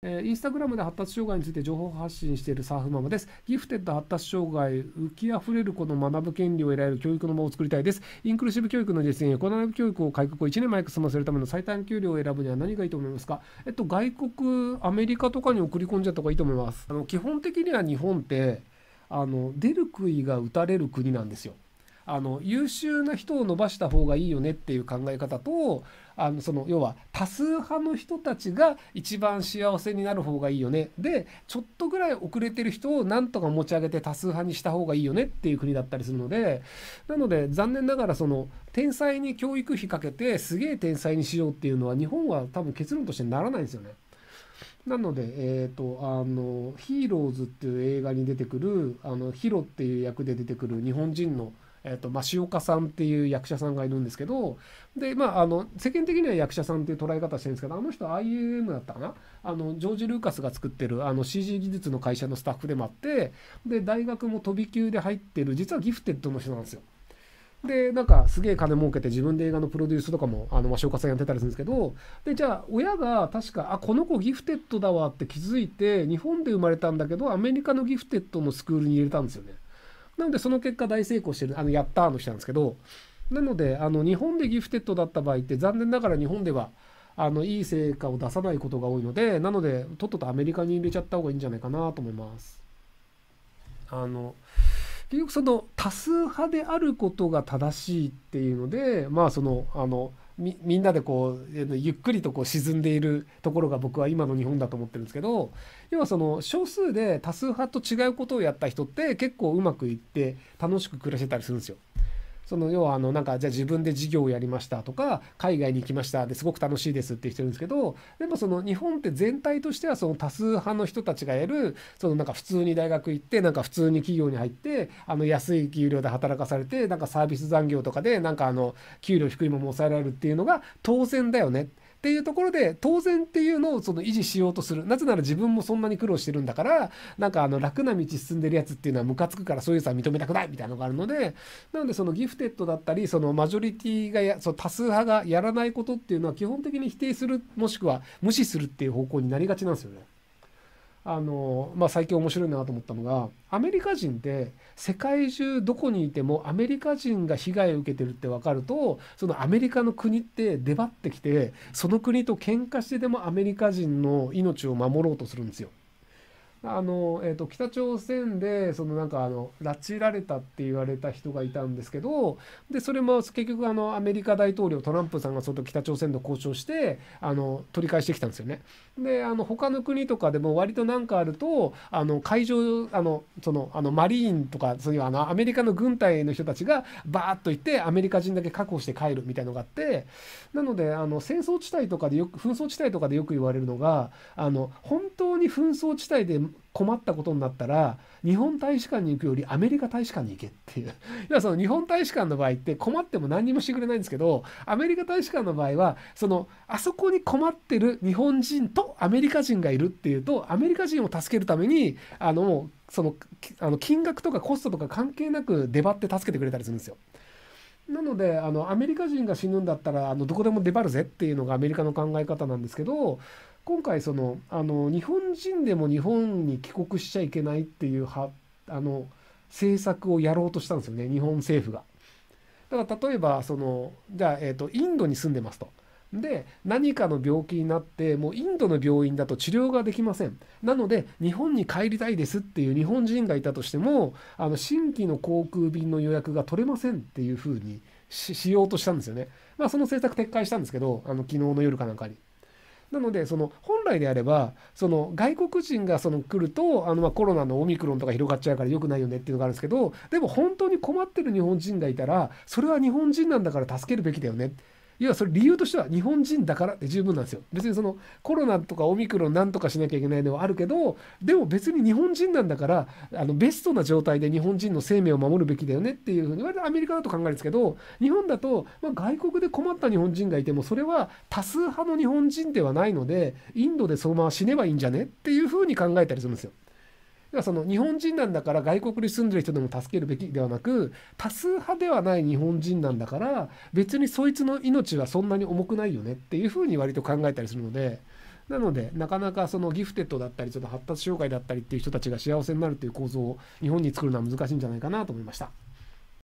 えー、インスタグラムで発達障害について情報発信しているサーフママです。ギフテッド発達障害、浮きあふれる子の学ぶ権利を得られる教育の場を作りたいです。インクルーシブ教育の実現や、コロナ教育を改革を1年前に済ませるための最短給料を選ぶには何がいいと思いますかえっと、外国、アメリカとかに送り込んじゃった方がいいと思います。あの基本的には日本って、あの出る杭が打たれる国なんですよ。あの優秀な人を伸ばした方がいいよねっていう考え方とあのその要は多数派の人たちが一番幸せになる方がいいよねでちょっとぐらい遅れてる人をなんとか持ち上げて多数派にした方がいいよねっていう国だったりするのでなので残念ながらその天才に教育費かけてすげえ天才にしようっていうのは日本は多分結論としてならないんですよね。なので、えーとあの「ヒーローズ」っていう映画に出てくるあのヒロっていう役で出てくる日本人のえーとまあ、塩岡さんっていう役者さんがいるんですけどで、まあ、あの世間的には役者さんっていう捉え方してるんですけどあの人 IAM だったかなあのジョージ・ルーカスが作ってるあの CG 技術の会社のスタッフでもあってで大学も飛び級で入ってる実はギフテッドの人なんですよ。でなんかすげえ金儲けて自分で映画のプロデュースとかもあの鷲岡さんやってたりするんですけどでじゃあ親が確かあこの子ギフテッドだわって気づいて日本で生まれたんだけどアメリカのギフテッドのスクールに入れたんですよね。なのでその結果大成功してる、あの、やったーの人なんですけど、なので、あの、日本でギフテッドだった場合って残念ながら日本では、あの、いい成果を出さないことが多いので、なので、とっととアメリカに入れちゃった方がいいんじゃないかなと思います。あの、結局その多数派であることが正しいっていうので、まあその、あの、みんなでこうゆっくりとこう沈んでいるところが僕は今の日本だと思ってるんですけど要はその少数で多数派と違うことをやった人って結構うまくいって楽しく暮らせたりするんですよ。その要はあのなんかじゃあ自分で事業をやりましたとか海外に行きましたですごく楽しいですって人いるんですけどでもその日本って全体としてはその多数派の人たちがやるそのなんか普通に大学行ってなんか普通に企業に入ってあの安い給料で働かされてなんかサービス残業とかでなんかあの給料低いまま抑えられるっていうのが当然だよねって。っていうところで当然っていうのをその維持しようとするなぜなら自分もそんなに苦労してるんだからなんかあの楽な道進んでるやつっていうのはムカつくからそういうさ認めたくないみたいなのがあるのでなのでそのギフテッドだったりそのマジョリティがやその多数派がやらないことっていうのは基本的に否定するもしくは無視するっていう方向になりがちなんですよね。あのまあ、最近面白いなと思ったのがアメリカ人って世界中どこにいてもアメリカ人が被害を受けてるって分かるとそのアメリカの国って出張ってきてその国と喧嘩してでもアメリカ人の命を守ろうとするんですよ。あのえーと、北朝鮮でそのなんかあの拉致られたって言われた人がいたんですけどでそれも結局あのアメリカ大統領トランプさんがその北朝鮮と交渉してあの取り返してきたんですよね。であの他の国とかでも割と何かあるとあの海上あのそのあのマリーンとかそういうあのアメリカの軍隊の人たちがバーッと行ってアメリカ人だけ確保して帰るみたいのがあってなのであの戦争地帯とかでよく紛争地帯とかでよく言われるのがあの本当に紛争地帯で困ったことになったら日本大使館に行くよりアメリカ大使館に行けっていう 要はその日本大使館の場合って困っても何にもしてくれないんですけどアメリカ大使館の場合はそのあそこに困ってる日本人とアメリカ人がいるっていうとアメリカ人を助けるためにあのそのあの金額とかコストとか関係なく出張って助けてくれたりするんですよ。なのであのアメリカ人が死ぬんだったらあのどこでも出張るぜっていうのがアメリカの考え方なんですけど今回そのあの日本人でも日本に帰国しちゃいけないっていうはあの政策をやろうとしたんですよね日本政府が。だから例えばそのじゃあ、えーと、インドに住んでますと。で何かの病気になってもうインドの病院だと治療ができませんなので日本に帰りたいですっていう日本人がいたとしてもあの新規の航空便の予約が取れませんっていうふうにしようとしたんですよねまあその政策撤回したんですけどあの昨日の夜かなんかになのでその本来であればその外国人がその来るとあのまコロナのオミクロンとか広がっちゃうから良くないよねっていうのがあるんですけどでも本当に困ってる日本人がいたらそれは日本人なんだから助けるべきだよねって。要はそれ理由としては日本人だからて十分なんですよ。別にそのコロナとかオミクロンなんとかしなきゃいけないのはあるけど、でも別に日本人なんだから、あのベストな状態で日本人の生命を守るべきだよねっていうふうに、割とアメリカだと考えるんですけど、日本だと、まあ、外国で困った日本人がいても、それは多数派の日本人ではないので、インドでそのまま死ねばいいんじゃねっていうふうに考えたりするんですよ。ではその日本人なんだから外国に住んでる人でも助けるべきではなく多数派ではない日本人なんだから別にそいつの命はそんなに重くないよねっていうふうに割と考えたりするのでなのでなかなかそのギフテッドだったりちょっと発達障害だったりっていう人たちが幸せになるっていう構造を日本に作るのは難しいんじゃないかなと思いました。